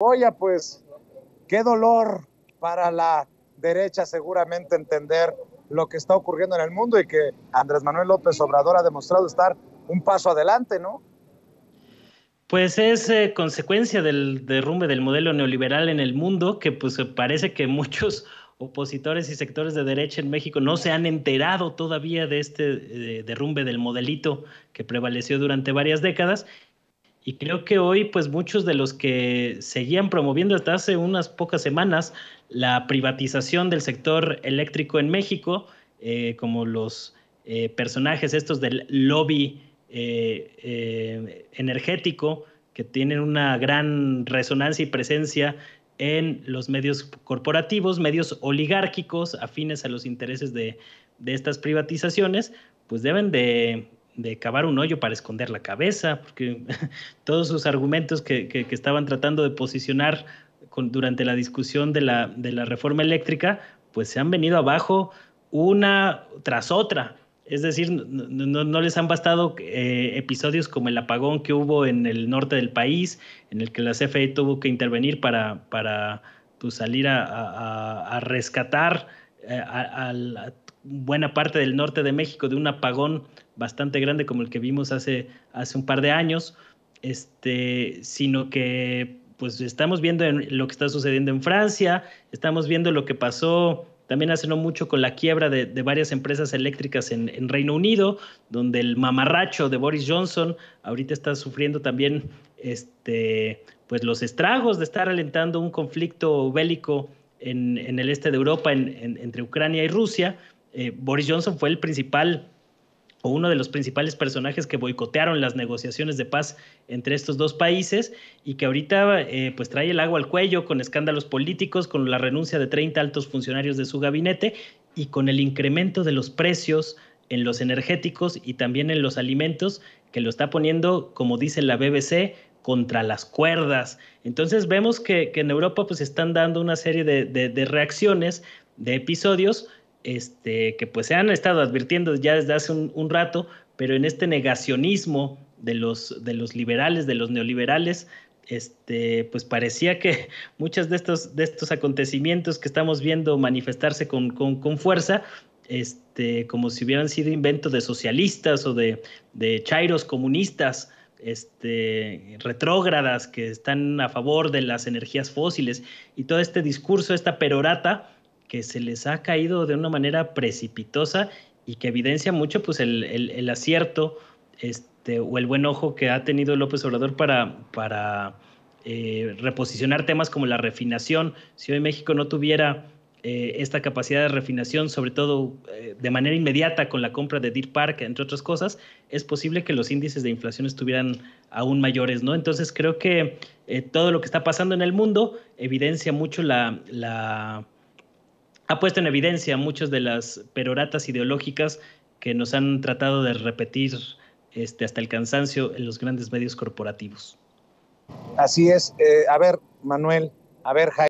Oye, pues qué dolor para la derecha seguramente entender lo que está ocurriendo en el mundo y que Andrés Manuel López Obrador ha demostrado estar un paso adelante, ¿no? Pues es eh, consecuencia del derrumbe del modelo neoliberal en el mundo, que pues parece que muchos opositores y sectores de derecha en México no se han enterado todavía de este eh, derrumbe del modelito que prevaleció durante varias décadas y creo que hoy, pues muchos de los que seguían promoviendo hasta hace unas pocas semanas la privatización del sector eléctrico en México, eh, como los eh, personajes estos del lobby eh, energético, que tienen una gran resonancia y presencia en los medios corporativos, medios oligárquicos afines a los intereses de estas privatizaciones, pues deben de de cavar un hoyo para esconder la cabeza, porque todos sus argumentos que, estaban tratando de posicionar durante la discusión de la, reforma eléctrica, pues se han venido abajo una tras otra. Es decir, no, les han bastado eh, episodios como el apagón que hubo en el norte del país, en el que la CFE tuvo que intervenir para, para pues, salir a, a rescatar eh, al buena parte del norte de México de un apagón bastante grande como el que vimos hace, hace un par de años, este, sino que pues estamos viendo lo que está sucediendo en Francia, estamos viendo lo que pasó también hace no mucho con la quiebra de, varias empresas eléctricas en, Reino Unido, donde el mamarracho de Boris Johnson ahorita está sufriendo también este, pues los estragos de estar alentando un conflicto bélico en, el este de Europa entre Ucrania y Rusia. Eh, Boris Johnson fue el principal o uno de los principales personajes que boicotearon las negociaciones de paz entre estos dos países y que ahorita eh, pues trae el agua al cuello con escándalos políticos, con la renuncia de 30 altos funcionarios de su gabinete y con el incremento de los precios en los energéticos y también en los alimentos que lo está poniendo, como dice la BBC, contra las cuerdas. Entonces vemos que, en Europa pues están dando una serie de reacciones, de episodios, este, que pues se han estado advirtiendo ya desde hace un, rato, pero en este negacionismo de los, liberales, de los neoliberales, este, pues parecía que muchos de estos, de estos acontecimientos que estamos viendo manifestarse con, fuerza, este, como si hubieran sido invento de socialistas o de, de chairos comunistas, este, retrógradas que están a favor de las energías fósiles y todo este discurso, esta perorata, que se les ha caído de una manera precipitosa y que evidencia mucho pues el, acierto este, o el buen ojo que ha tenido López Obrador para, para eh, reposicionar temas como la refinación. Si hoy México no tuviera eh, esta capacidad de refinación, sobre todo eh, de manera inmediata con la compra de Deer Park, entre otras cosas, es posible que los índices de inflación estuvieran aún mayores, ¿no? Entonces creo que todo lo que está pasando en el mundo evidencia mucho la ha puesto en evidencia muchas de las peroratas ideológicas que nos han tratado de repetir este, hasta el cansancio en los grandes medios corporativos. Así es. Eh, a ver, Manuel, a ver, Jaime.